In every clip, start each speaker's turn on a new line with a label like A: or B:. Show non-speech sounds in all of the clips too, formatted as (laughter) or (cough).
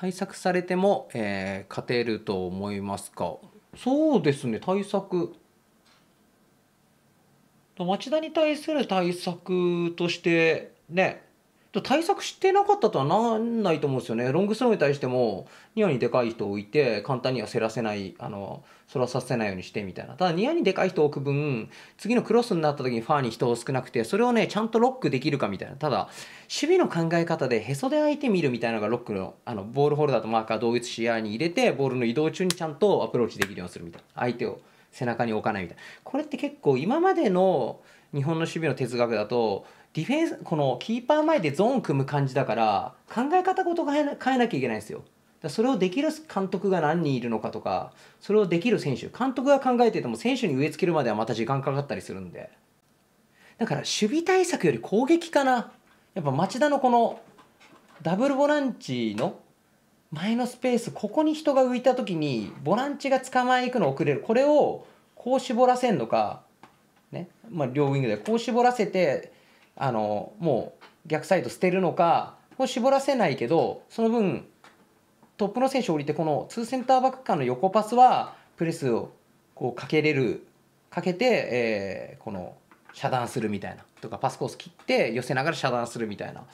A: 対策されても、えー、勝てると思いますかそうですね対策町田に対する対策としてね対策してなかったとはなんないと思うんですよね。ロングスローに対しても、ニアにでかい人を置いて、簡単には競らせない、あの、そらさせないようにしてみたいな。ただ、ニアにでかい人を置く分、次のクロスになった時にファーに人を少なくて、それをね、ちゃんとロックできるかみたいな。ただ、守備の考え方でへそで相手見るみたいなのがロックの、あの、ボールホルダーとマーカー同一視野に入れて、ボールの移動中にちゃんとアプローチできるようにするみたいな。相手を。背中に置かないみたいなこれって結構今までの日本の守備の哲学だとディフェンスこのキーパー前でゾーン組む感じだから考え方ごと変え変えなきゃいけないんですよ。だそれをできる監督が何人いるのかとかそれをできる選手監督が考えてても選手に植え付けるまではまた時間かかったりするんでだから守備対策より攻撃かなやっぱ町田のこのダブルボランチの前のスペースここに人が浮いた時にボランチが捕まえに行くの遅れるこれをこう絞らせんのか、ねまあ、両ウイングでこう絞らせてあのもう逆サイド捨てるのかこう絞らせないけどその分トップの選手降りてこの2センターバック間の横パスはプレスをこうかけれるかけて、えー、この遮断するみたいなとかパスコース切って寄せながら遮断するみたいな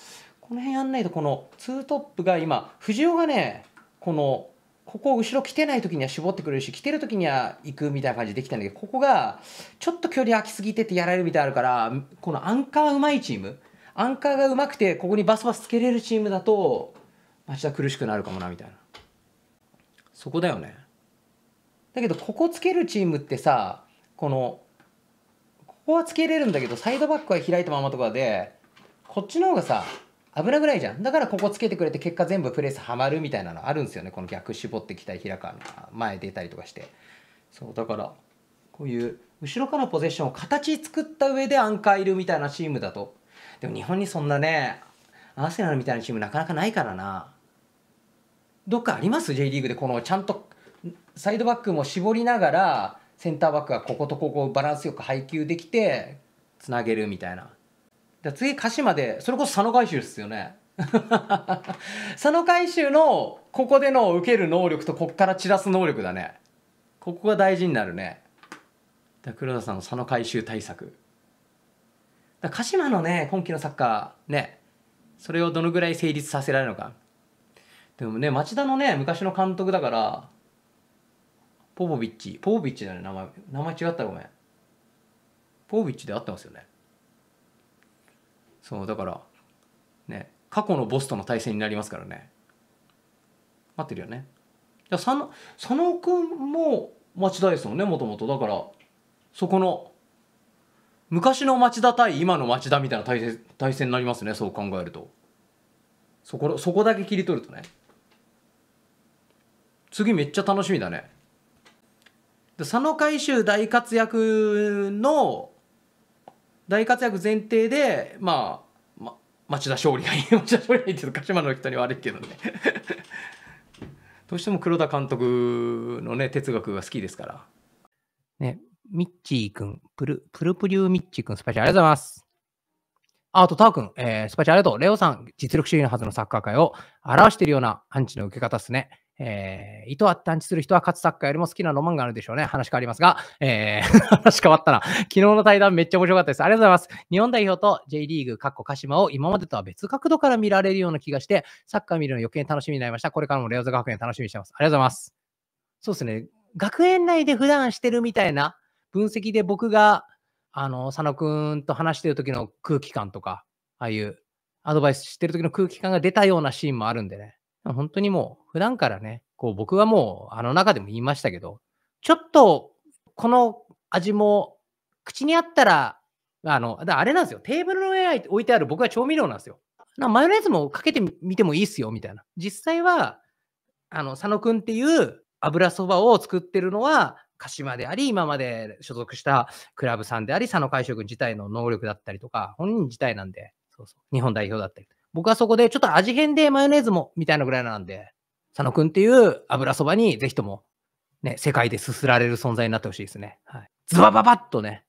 A: この辺やんないとこのツートップが今藤尾がねこのここ後ろ来てない時には絞ってくれるし来てる時には行くみたいな感じでできたんだけどここがちょっと距離空きすぎててやられるみたいあるからこのアンカーうまいチームアンカーがうまくてここにバスバスつけれるチームだと町田苦しくなるかもなみたいなそこだよねだけどここつけるチームってさこのここはつけれるんだけどサイドバックは開いたままとかでこっちの方がさ危なくないじゃんだからここつけてくれて結果全部プレスはまるみたいなのあるんですよねこの逆絞ってきた平川が前出たりとかしてそうだからこういう後ろからポゼッションを形作った上でアンカーいるみたいなチームだとでも日本にそんなねアーセナルみたいなチームなかなかないからなどっかあります J リーグでこのちゃんとサイドバックも絞りながらセンターバックがこことここをバランスよく配球できてつなげるみたいなで次鹿島でそれこそ佐野海舟ですよね (laughs) 佐野海舟のここでの受ける能力とこっから散らす能力だねここが大事になるね黒田さんの佐野回収対策鹿島のね今季のサッカーねそれをどのぐらい成立させられるのかでもね町田のね昔の監督だからポポビッチポポビッチだね名前名前違ったらごめんポポビッチで合ってますよねそうだからね過去のボスとの対戦になりますからね待ってるよね佐野佐野君も町田ですもんねもともとだからそこの昔の町田対今の町田みたいな対戦対戦になりますねそう考えるとそこそこだけ切り取るとね次めっちゃ楽しみだねで佐野海舟大活躍の大活躍前提でまあ、ま、町田勝利がいい (laughs) 町田勝利がいいって鹿島の人に悪いけどね (laughs) どうしても黒田監督のね哲学が好きですから。ね、ミッチー君、プルプルプリューミッチー君、スパチャありがとうございます。あと、ター君、えー、スパチャありがとう。レオさん、実力主義のはずのサッカー界を表しているようなアンチの受け方っすね。えー、意図あったんちする人は勝つサッカーよりも好きなロマンがあるでしょうね。話変わりますが、えー、(laughs) 話変わったな。昨日の対談めっちゃ面白かったです。ありがとうございます。日本代表と J リーグ、カッコ鹿島を今までとは別角度から見られるような気がして、サッカー見るの余計に楽しみになりました。これからもレオザ学園楽しみにしてます。ありがとうございます。そうですね。学園内で普段してるみたいな分析で僕が、あの、佐野くんと話してる時の空気感とか、ああいうアドバイスしてる時の空気感が出たようなシーンもあるんでね。本当にもう、普段からね、こう僕はもう、あの中でも言いましたけど、ちょっと、この味も、口にあったら、あの、あれなんですよ。テーブルの上に置いてある僕は調味料なんですよ。なマヨネーズもかけてみてもいいっすよ、みたいな。実際は、あの、佐野くんっていう油そばを作ってるのは、鹿島であり、今まで所属したクラブさんであり、佐野会食自体の能力だったりとか、本人自体なんで、そうそう、日本代表だったり僕はそこで、ちょっと味変でマヨネーズも、みたいなぐらいなんで、佐野くんっていう油そばに、ぜひとも、ね、世界ですすられる存在になってほしいですね。はい。ズバババッとね、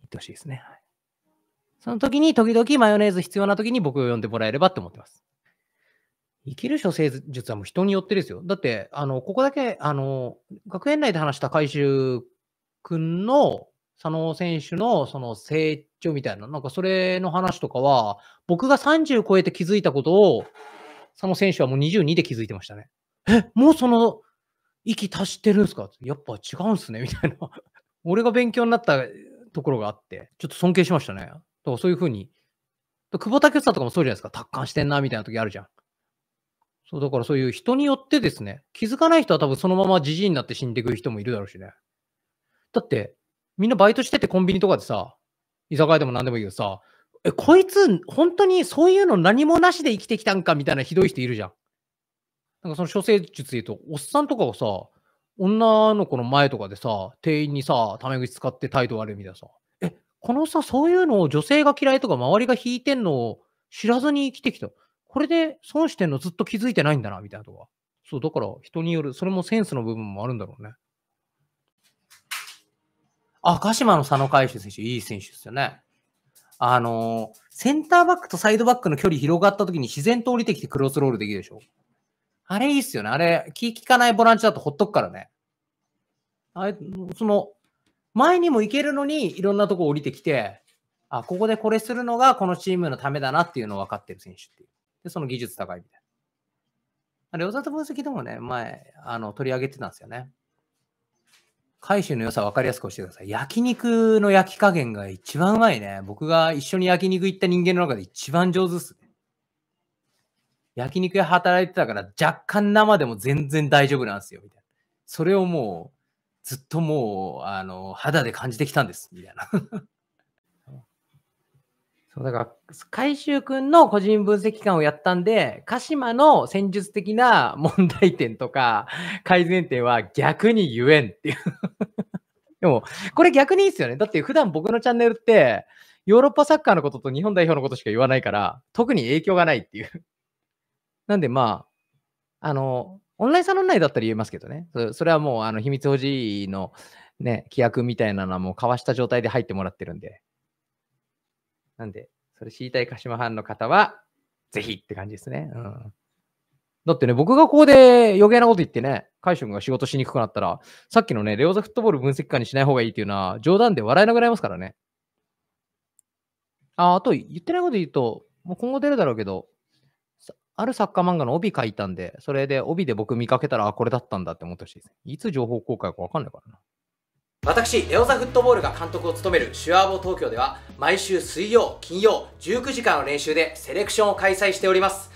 A: 言ってほしいですね。はい。その時に、時々マヨネーズ必要な時に僕を呼んでもらえればって思ってます。生きる処世術はもう人によってですよ。だって、あの、ここだけ、あの、学園内で話した怪獣くんの佐野選手のその成長みたいな、なんかそれの話とかは、僕が30超えて気づいたことを、佐野選手はもう22で気づいてましたね。え、もうその、息足してるんすかやっぱ違うんすねみたいな。(laughs) 俺が勉強になったところがあって、ちょっと尊敬しましたね。だからそういうふうに。久保建英とかもそうじゃないですか。達観してんな、みたいな時あるじゃん。そう、だからそういう人によってですね、気づかない人は多分そのままじじいになって死んでいく人もいるだろうしね。だって、みんなバイトしててコンビニとかでさ、居酒屋でも何でもいいけどさ、え、こいつ、本当にそういうの何もなしで生きてきたんかみたいなひどい人いるじゃん。なんかその処世術で言うと、おっさんとかをさ、女の子の前とかでさ、店員にさ、タメ口使って態度悪いみたいなさ、え、このさ、そういうのを女性が嫌いとか周りが引いてんのを知らずに生きてきた。これで損してんのずっと気づいてないんだな、みたいなとか。そう、だから人による、それもセンスの部分もあるんだろうね。あ、鹿島の佐野海舟選手、いい選手ですよね。あのセンターバックとサイドバックの距離広がった時に自然と降りてきてクロスロールできるでしょ。あれいいっすよね。あれ、気利かないボランチだとほっとくからね。あれ、その、前にも行けるのにいろんなとこ降りてきて、あ、ここでこれするのがこのチームのためだなっていうのを分かってる選手っていう。で、その技術高いみたいな。両里分析でもね、前、あの、取り上げてたんですよね。海舟の良さ分かりやすく教えてください。焼肉の焼き加減が一番うまいね。僕が一緒に焼肉行った人間の中で一番上手っすね。焼肉屋働いてたから若干生でも全然大丈夫なんですよ、みたいな。それをもう、ずっともう、あの、肌で感じてきたんです、みたいな。(laughs) そうだから、海舟んの個人分析官をやったんで、鹿島の戦術的な問題点とか改善点は逆に言えんっていうでも、これ逆にいいですよね。だって普段僕のチャンネルって、ヨーロッパサッカーのことと日本代表のことしか言わないから、特に影響がないっていう。(laughs) なんでまあ、あの、オンラインサロン内だったら言えますけどね。それはもう、あの、秘密保持のね、規約みたいなのはもう交わした状態で入ってもらってるんで。なんで、それ知りたい鹿島藩の方は、ぜひって感じですね。うん。だってね、僕がここで余計なこと言ってね、海春が仕事しにくくなったら、さっきのね、レオザフットボール分析官にしない方がいいっていうのは、冗談で笑えなくなりますからね。ああと、言ってないこと言うと、もう今後出るだろうけど、あるサッカー漫画の帯書いたんで、それで帯で僕見かけたら、あ、これだったんだって思ってほしいですいつ情報公開かわかんないからな。私、レオザフットボールが監督を務めるシュアーボ東京では、毎週水曜、金曜、19時間の練習でセレクションを開催しております。